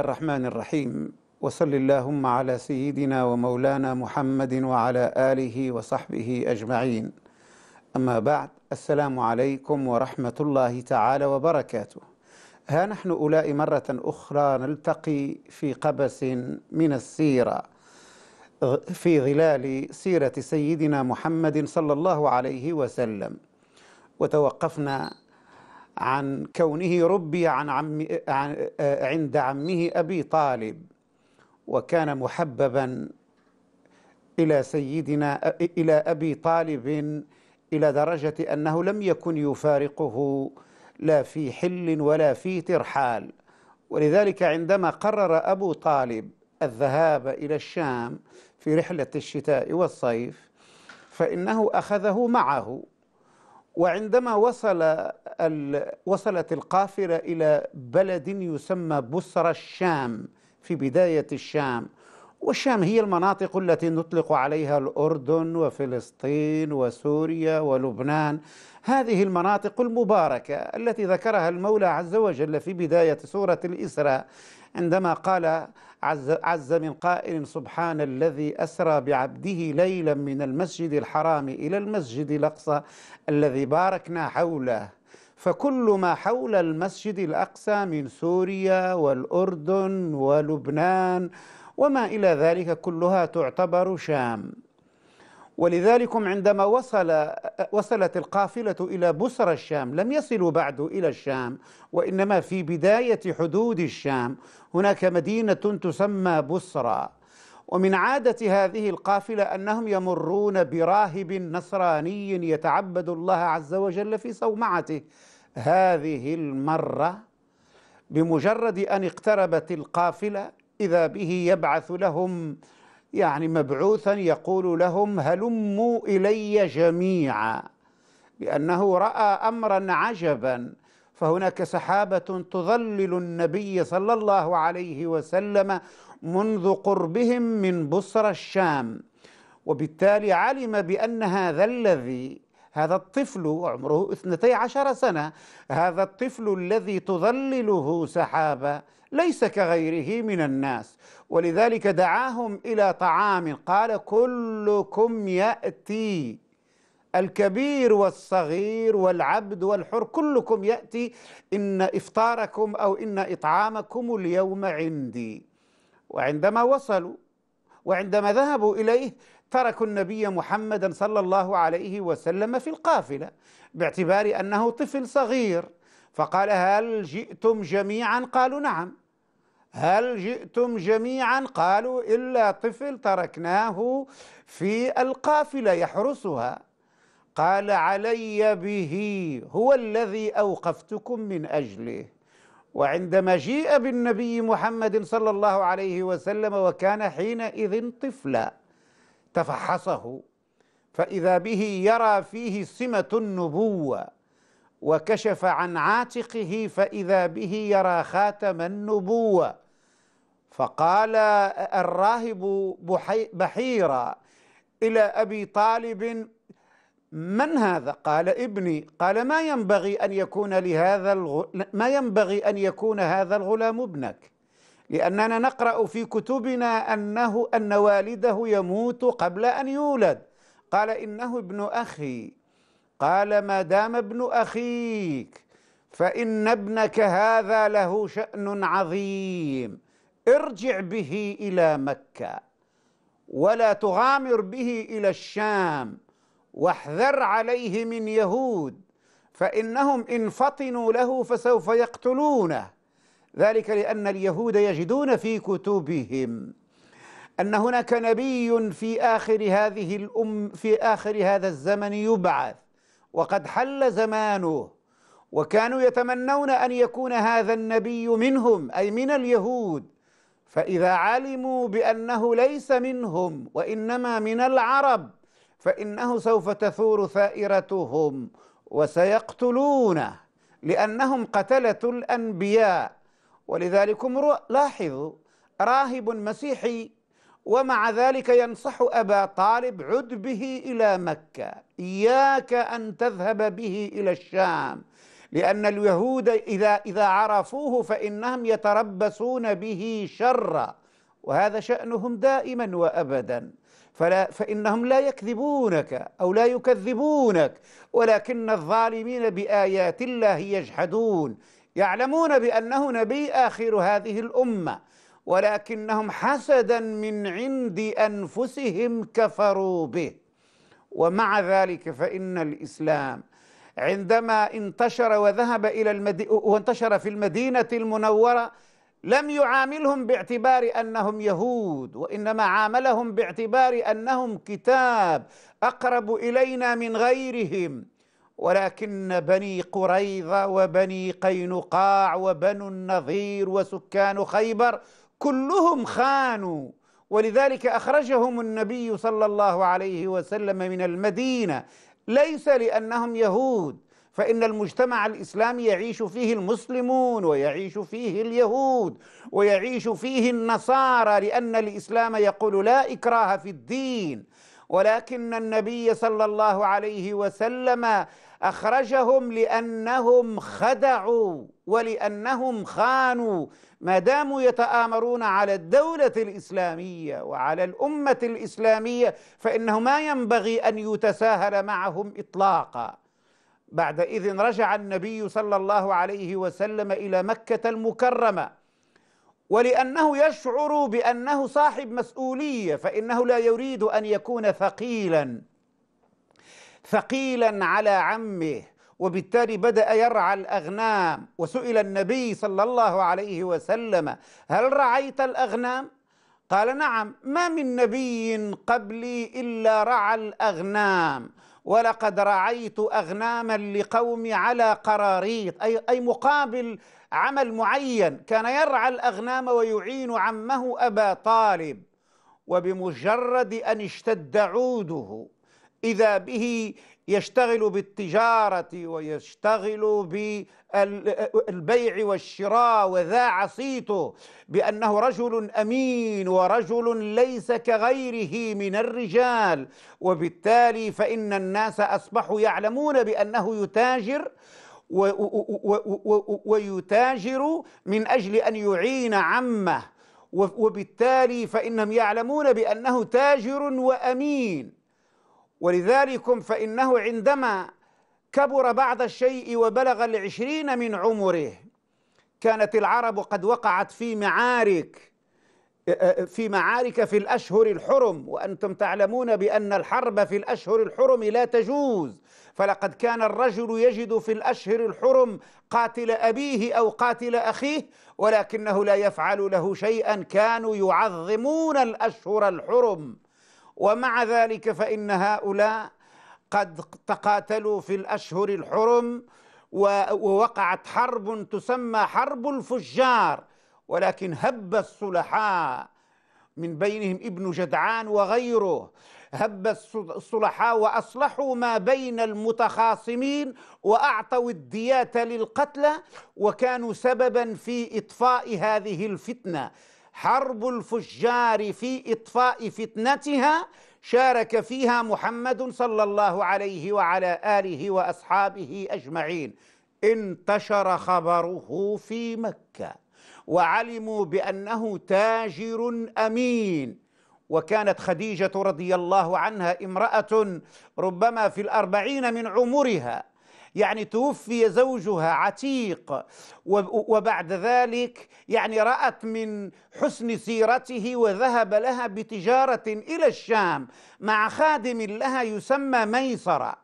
الرحمن الرحيم وصل اللهم على سيدنا ومولانا محمد وعلى اله وصحبه اجمعين اما بعد السلام عليكم ورحمه الله تعالى وبركاته ها نحن اولاء مره اخرى نلتقي في قبس من السيره في ظلال سيره سيدنا محمد صلى الله عليه وسلم وتوقفنا عن كونه ربي عن عم عن عند عمه ابي طالب وكان محببا الى سيدنا الى ابي طالب الى درجه انه لم يكن يفارقه لا في حل ولا في ترحال ولذلك عندما قرر ابو طالب الذهاب الى الشام في رحله الشتاء والصيف فانه اخذه معه وعندما وصل وصلت القافلة إلى بلد يسمى بصرى الشام في بداية الشام والشام هي المناطق التي نطلق عليها الاردن وفلسطين وسوريا ولبنان هذه المناطق المباركه التي ذكرها المولى عز وجل في بدايه سوره الاسراء عندما قال عز, عز من قائل سبحان الذي اسرى بعبده ليلا من المسجد الحرام الى المسجد الاقصى الذي باركنا حوله فكل ما حول المسجد الاقصى من سوريا والاردن ولبنان وما إلى ذلك كلها تعتبر شام ولذلكم عندما وصل وصلت القافلة إلى بصر الشام لم يصلوا بعد إلى الشام وإنما في بداية حدود الشام هناك مدينة تسمى بصرى ومن عادة هذه القافلة أنهم يمرون براهب نصراني يتعبد الله عز وجل في صومعته هذه المرة بمجرد أن اقتربت القافلة اذا به يبعث لهم يعني مبعوثا يقول لهم هلموا الي جميعا لانه راى امرا عجبا فهناك سحابه تظلل النبي صلى الله عليه وسلم منذ قربهم من بصرى الشام وبالتالي علم بان هذا الذي هذا الطفل عمره اثنتي عشر سنه هذا الطفل الذي تظلله سحابه ليس كغيره من الناس ولذلك دعاهم الى طعام قال كلكم ياتي الكبير والصغير والعبد والحر كلكم ياتي ان افطاركم او ان اطعامكم اليوم عندي وعندما وصلوا وعندما ذهبوا اليه تركوا النبي محمدا صلى الله عليه وسلم في القافله باعتبار انه طفل صغير فقال هل جئتم جميعا قالوا نعم هل جئتم جميعا قالوا الا طفل تركناه في القافله يحرسها قال علي به هو الذي اوقفتكم من اجله وعندما جيء بالنبي محمد صلى الله عليه وسلم وكان حينئذ طفلا تفحصه فاذا به يرى فيه سمه النبوه وكشف عن عاتقه فإذا به يرى خاتم النبوة فقال الراهب بحيرا إلى أبي طالب من هذا؟ قال ابني قال ما ينبغي أن يكون لهذا ما ينبغي أن يكون هذا الغلام ابنك لأننا نقرأ في كتبنا أنه أن والده يموت قبل أن يولد قال إنه ابن أخي قال ما دام ابن اخيك فان ابنك هذا له شان عظيم ارجع به الى مكه ولا تغامر به الى الشام واحذر عليه من يهود فانهم ان فطنوا له فسوف يقتلونه ذلك لان اليهود يجدون في كتبهم ان هناك نبي في اخر هذه الام في اخر هذا الزمن يبعث وقد حل زمانه وكانوا يتمنون أن يكون هذا النبي منهم أي من اليهود فإذا علموا بأنه ليس منهم وإنما من العرب فإنه سوف تثور ثائرتهم وسيقتلونه لأنهم قتلة الأنبياء ولذلك لاحظوا راهب مسيحي ومع ذلك ينصح أبا طالب عد به إلى مكة إياك أن تذهب به إلى الشام لأن اليهود إذا إذا عرفوه فإنهم يتربصون به شرا وهذا شأنهم دائما وأبدا فلا فإنهم لا يكذبونك أو لا يكذبونك ولكن الظالمين بآيات الله يجحدون يعلمون بأنه نبي آخر هذه الأمة ولكنهم حسدا من عند انفسهم كفروا به ومع ذلك فان الاسلام عندما انتشر وذهب الى المد... وانتشر في المدينه المنوره لم يعاملهم باعتبار انهم يهود وانما عاملهم باعتبار انهم كتاب اقرب الينا من غيرهم ولكن بني قريظه وبني قينقاع وبنو النظير وسكان خيبر كلهم خانوا ولذلك اخرجهم النبي صلى الله عليه وسلم من المدينه ليس لانهم يهود فان المجتمع الاسلامي يعيش فيه المسلمون ويعيش فيه اليهود ويعيش فيه النصارى لان الاسلام يقول لا اكراه في الدين ولكن النبي صلى الله عليه وسلم اخرجهم لانهم خدعوا ولانهم خانوا ما داموا يتامرون على الدوله الاسلاميه وعلى الامه الاسلاميه فانه ما ينبغي ان يتساهل معهم اطلاقا بعد اذ رجع النبي صلى الله عليه وسلم الى مكه المكرمه ولانه يشعر بانه صاحب مسؤوليه فانه لا يريد ان يكون ثقيلا ثقيلا على عمه وبالتالي بدأ يرعى الأغنام وسئل النبي صلى الله عليه وسلم هل رعيت الأغنام؟ قال نعم ما من نبي قبلي إلا رعى الأغنام ولقد رعيت أغناما لقومي على قراريط أي, أي مقابل عمل معين كان يرعى الأغنام ويعين عمه أبا طالب وبمجرد أن اشتد عوده إذا به يشتغل بالتجارة ويشتغل بالبيع والشراء وذاع صيته بأنه رجل أمين ورجل ليس كغيره من الرجال وبالتالي فإن الناس أصبحوا يعلمون بأنه يتاجر ويتاجر من أجل أن يعين عمه وبالتالي فإنهم يعلمون بأنه تاجر وأمين ولذلك فإنه عندما كبر بعض الشيء وبلغ العشرين من عمره كانت العرب قد وقعت في معارك في معارك في الأشهر الحرم وأنتم تعلمون بأن الحرب في الأشهر الحرم لا تجوز فلقد كان الرجل يجد في الأشهر الحرم قاتل أبيه أو قاتل أخيه ولكنه لا يفعل له شيئا كانوا يعظمون الأشهر الحرم ومع ذلك فإن هؤلاء قد تقاتلوا في الأشهر الحرم ووقعت حرب تسمى حرب الفجار ولكن هب الصلحاء من بينهم ابن جدعان وغيره هب الصلحاء واصلحوا ما بين المتخاصمين واعطوا الديات للقتلى وكانوا سببا في اطفاء هذه الفتنه حرب الفجار في إطفاء فتنتها شارك فيها محمد صلى الله عليه وعلى آله وأصحابه أجمعين انتشر خبره في مكة وعلموا بأنه تاجر أمين وكانت خديجة رضي الله عنها امرأة ربما في الأربعين من عمرها يعني توفي زوجها عتيق وبعد ذلك يعني رأت من حسن سيرته وذهب لها بتجارة إلى الشام مع خادم لها يسمى ميسرة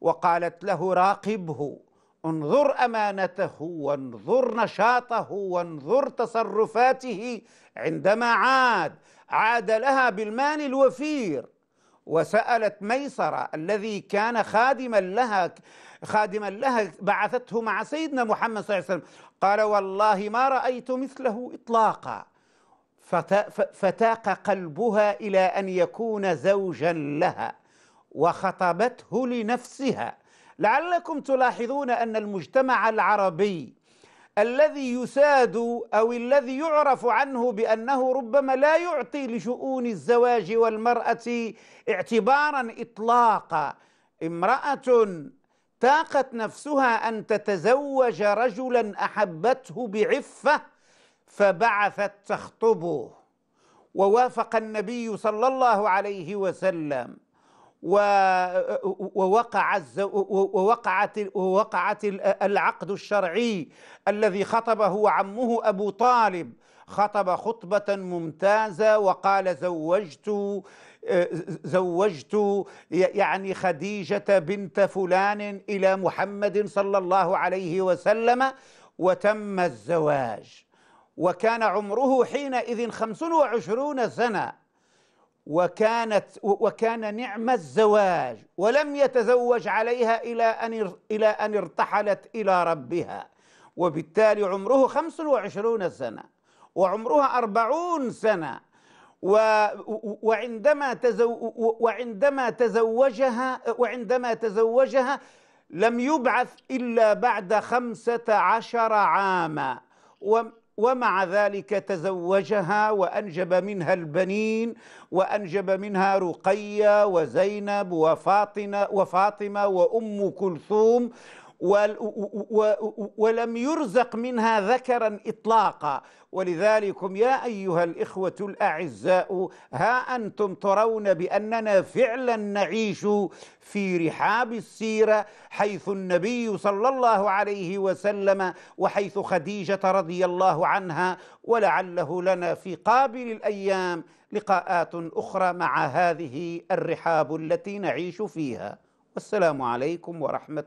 وقالت له راقبه انظر امانته وانظر نشاطه وانظر تصرفاته عندما عاد عاد لها بالمال الوفير وسالت ميسره الذي كان خادما لها خادما لها بعثته مع سيدنا محمد صلى الله عليه وسلم قال والله ما رأيت مثله إطلاقا فتاق قلبها إلى أن يكون زوجا لها وخطبته لنفسها لعلكم تلاحظون أن المجتمع العربي الذي يساد أو الذي يعرف عنه بأنه ربما لا يعطي لشؤون الزواج والمرأة اعتبارا إطلاقا امرأة اشتاقت نفسها أن تتزوج رجلا أحبته بعفة فبعثت تخطبه ووافق النبي صلى الله عليه وسلم ووقع ووقعت ووقعت العقد الشرعي الذي خطبه عمه أبو طالب خطب خطبة ممتازة وقال زوجت آه، زوجت يعني خديجة بنت فلان إلى محمد صلى الله عليه وسلم وتم الزواج وكان عمره حينئذ خمس وعشرون سنة وكانت وكان نعم الزواج ولم يتزوج عليها إلى أن إلى أن ارتحلت إلى ربها وبالتالي عمره خمس وعشرون سنة وعمرها أربعون سنة وعندما وعندما تزوجها وعندما تزوجها لم يبعث إلا بعد خمسة عشر عاما ومع ذلك تزوجها وأنجب منها البنين وأنجب منها رقية وزينب وفاطمة وفاطمة وأم كلثوم ولم يرزق منها ذكرا إطلاقا ولذلكم يا أيها الإخوة الأعزاء ها أنتم ترون بأننا فعلا نعيش في رحاب السيرة حيث النبي صلى الله عليه وسلم وحيث خديجة رضي الله عنها ولعله لنا في قابل الأيام لقاءات أخرى مع هذه الرحاب التي نعيش فيها والسلام عليكم ورحمة